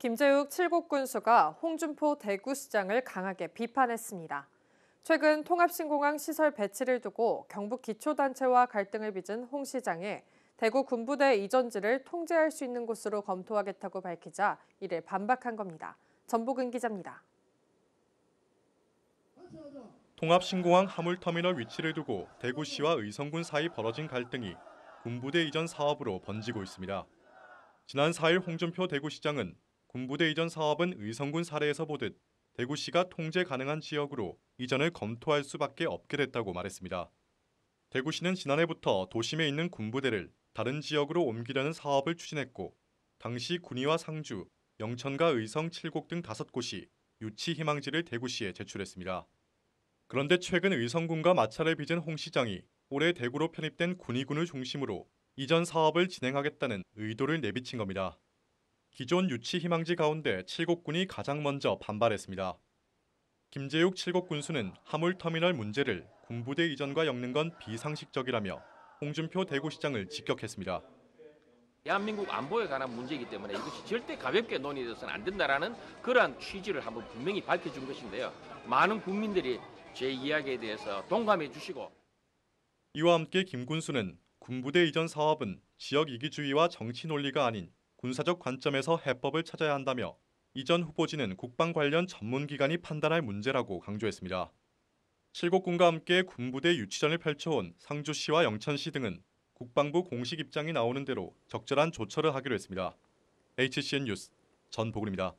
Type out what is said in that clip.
김재욱 7곡 군수가 홍준표 대구시장을 강하게 비판했습니다. 최근 통합신공항 시설 배치를 두고 경북 기초단체와 갈등을 빚은 홍 시장이 대구 군부대 이전지를 통제할 수 있는 곳으로 검토하겠다고 밝히자 이를 반박한 겁니다. 전복은 기자입니다. 통합신공항 하물터미널 위치를 두고 대구시와 의성군 사이 벌어진 갈등이 군부대 이전 사업으로 번지고 있습니다. 지난 4일 홍준표 대구시장은 군부대 이전 사업은 의성군 사례에서 보듯 대구시가 통제 가능한 지역으로 이전을 검토할 수밖에 없게 됐다고 말했습니다. 대구시는 지난해부터 도심에 있는 군부대를 다른 지역으로 옮기려는 사업을 추진했고 당시 군위와 상주, 영천과 의성 7곡 등 5곳이 유치 희망지를 대구시에 제출했습니다. 그런데 최근 의성군과 마찰을 빚은 홍 시장이 올해 대구로 편입된 군의군을 중심으로 이전 사업을 진행하겠다는 의도를 내비친 겁니다. 기존 유치 희망지 가운데 칠곡군이 가장 먼저 반발했습니다. 김재욱 칠곡군수는 하물터미널 문제를 군부대 이전과 엮는 건 비상식적이라며 홍준표 대구시장을 직격했습니다. 대한민국 안보에 관한 문제이기 때문에 이것이 절대 가볍게 논의돼서는 안 된다라는 그러한 취지를 한번 분명히 밝혀준 것인데요. 많은 국민들이 제 이야기에 대해서 동감해 주시고 이와 함께 김 군수는 군부대 이전 사업은 지역 이기주의와 정치 논리가 아닌 군사적 관점에서 해법을 찾아야 한다며 이전 후보지는 국방 관련 전문기관이 판단할 문제라고 강조했습니다. 칠곡군과 함께 군부대 유치전을 펼쳐온 상주시와 영천시 등은 국방부 공식 입장이 나오는 대로 적절한 조처를 하기로 했습니다. HCN 뉴스 전복울입니다.